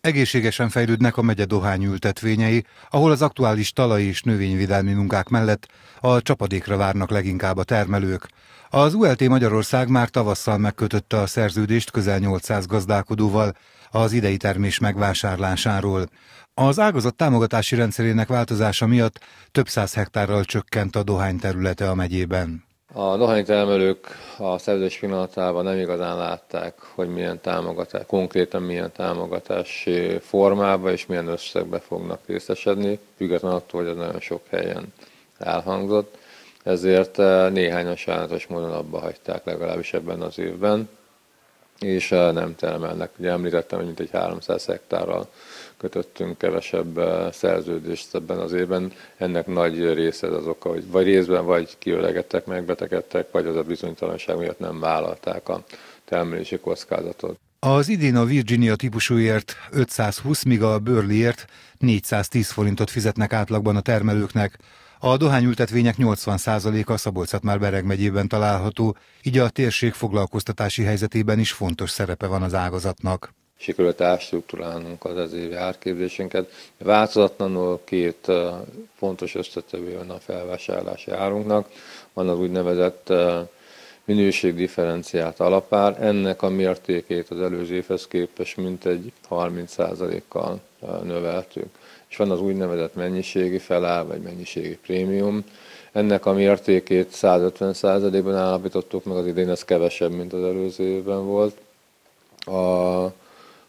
Egészségesen fejlődnek a megye ültetvényei, ahol az aktuális talai és növényvédelmi munkák mellett a csapadékra várnak leginkább a termelők. Az ULT Magyarország már tavasszal megkötötte a szerződést közel 800 gazdálkodóval az idei termés megvásárlásáról. Az ágazat támogatási rendszerének változása miatt több száz hektárral csökkent a dohány területe a megyében. A termelők a szerződés pillanatában nem igazán látták, hogy milyen támogatás, konkrétan milyen támogatási formába és milyen összegbe fognak részesedni, függetlenül attól, hogy ez nagyon sok helyen elhangzott. Ezért eh, néhányan sajnálatos módon abba hagyták legalábbis ebben az évben és eh, nem termelnek. Ugye említettem, hogy mint egy 300 hektárral kötöttünk kevesebb eh, szerződést ebben az évben. Ennek nagy része az oka, hogy vagy részben, vagy kiölegettek, megbetegedtek, vagy az a bizonytalanság miatt nem vállalták a termelési kockázatot. Az idén a Virginia típusúért 520, míg a Burleyért 410 forintot fizetnek átlagban a termelőknek. A dohányültetvények 80%-a szabolcs már Bereg megyében található, így a térség foglalkoztatási helyzetében is fontos szerepe van az ágazatnak sikerült ástruktúrálnunk az ez évi árképzésünket. Változatlanul két fontos összetevő van a felvásárlási árunknak. Van az úgynevezett minőségdifferenciát alapár, ennek a mértékét az előző évhez képest mintegy 30%-kal növeltük. És van az úgynevezett mennyiségi feláll, vagy mennyiségi prémium, ennek a mértékét 150%-ban állapítottuk meg, az idén ez kevesebb, mint az előző évben volt. A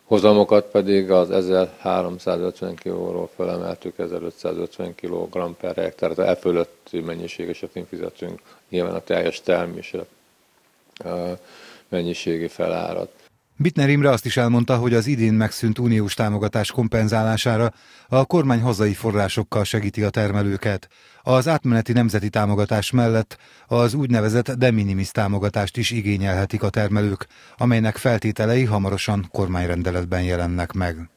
hozamokat pedig az 1350 kilóról felemeltük 1550 kg per hektár, tehát e fölötti mennyiségeset esetén fizetünk, nyilván a teljes termésre mennyiségi felárat. Bitner Imre azt is elmondta, hogy az idén megszűnt uniós támogatás kompenzálására a kormány hazai forrásokkal segíti a termelőket. Az átmeneti nemzeti támogatás mellett az úgynevezett de minimis támogatást is igényelhetik a termelők, amelynek feltételei hamarosan kormányrendeletben jelennek meg.